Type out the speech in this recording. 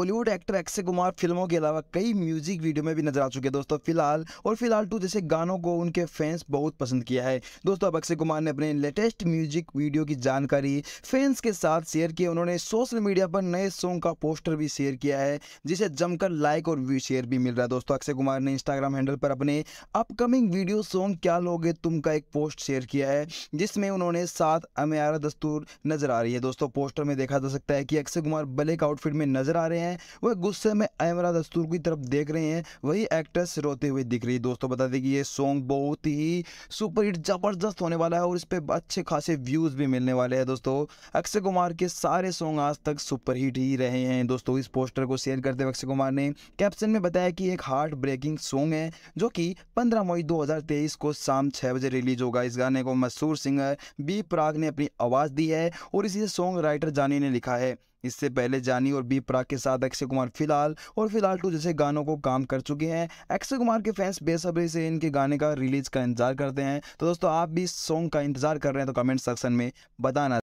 Bollywood actor Akshay Kumar फिल्मों के अलावा कई म्यूजिक वीडियो में भी नजर आ चुके हैं दोस्तों फिलहाल और फिलहाल टू जैसे गानों को उनके फैंस बहुत पसंद किया है दोस्तों अब अक्षय कुमार ने अपने लेटेस्ट म्यूजिक वीडियो की जानकारी फैंस के साथ शेयर की उन्होंने सोशल मीडिया पर नए सॉन्ग का पोस्टर भी शेयर किया है जिसे जमकर लाइक और शेयर भी मिल रहा है दोस्तों अक्षय कुमार ने इंस्टाग्राम हैंडल पर अपने अपकमिंग वीडियो सॉन्ग क्या लोगे तुम का एक पोस्ट शेयर किया है जिसमें उन्होंने सात अमेयारा दस्तूर नजर आ रही है दोस्तों पोस्टर में देखा जा सकता है कि अक्षय कुमार ब्लैक आउटफिट में नजर आ रहे हैं हैं वह गुस्से में अमरा दस्तूर की तरफ देख रहे हैं वही एक्ट्रेस रोते हुए दिख रही है दोस्तों बता दें कि ये सॉन्ग बहुत ही सुपरहिट ज़बरदस्त होने वाला है और इस पर अच्छे खासे व्यूज़ भी मिलने वाले हैं दोस्तों अक्षय कुमार के सारे सॉन्ग आज तक सुपरहिट ही रहे हैं दोस्तों इस पोस्टर को शेयर करते हुए अक्षय कुमार ने कैप्शन में बताया कि एक हार्ट ब्रेकिंग सॉन्ग है जो कि पंद्रह मई दो को शाम छह बजे रिलीज होगा इस गाने को मशहूर सिंगर बी प्राग ने अपनी आवाज़ दी है और इसी सॉन्ग राइटर जानी ने लिखा है इससे पहले जानी और बी प्राक के साथ अक्षय कुमार फिलहाल और फिलहाल टू जैसे गानों को काम कर चुके हैं अक्षय कुमार के फैंस बेसब्री से इनके गाने का रिलीज का इंतजार करते हैं तो दोस्तों आप भी इस सॉन्ग का इंतजार कर रहे हैं तो कमेंट सेक्शन में बताना